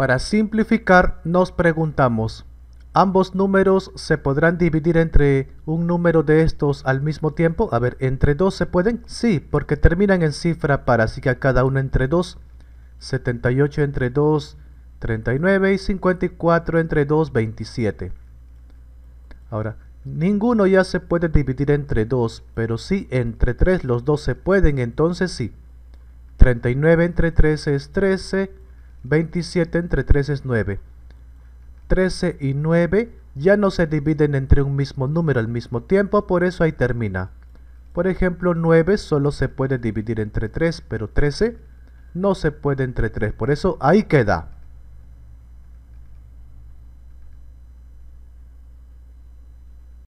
Para simplificar, nos preguntamos, ¿ambos números se podrán dividir entre un número de estos al mismo tiempo? A ver, ¿entre dos se pueden? Sí, porque terminan en cifra para, así que cada uno entre dos. 78 entre 2, 39 y 54 entre 2, 27. Ahora, ninguno ya se puede dividir entre 2, pero sí entre 3 los dos se pueden, entonces sí. 39 entre 3 es 13, 27 entre 3 es 9. 13 y 9 ya no se dividen entre un mismo número al mismo tiempo, por eso ahí termina. Por ejemplo, 9 solo se puede dividir entre 3, pero 13 no se puede entre 3, por eso ahí queda.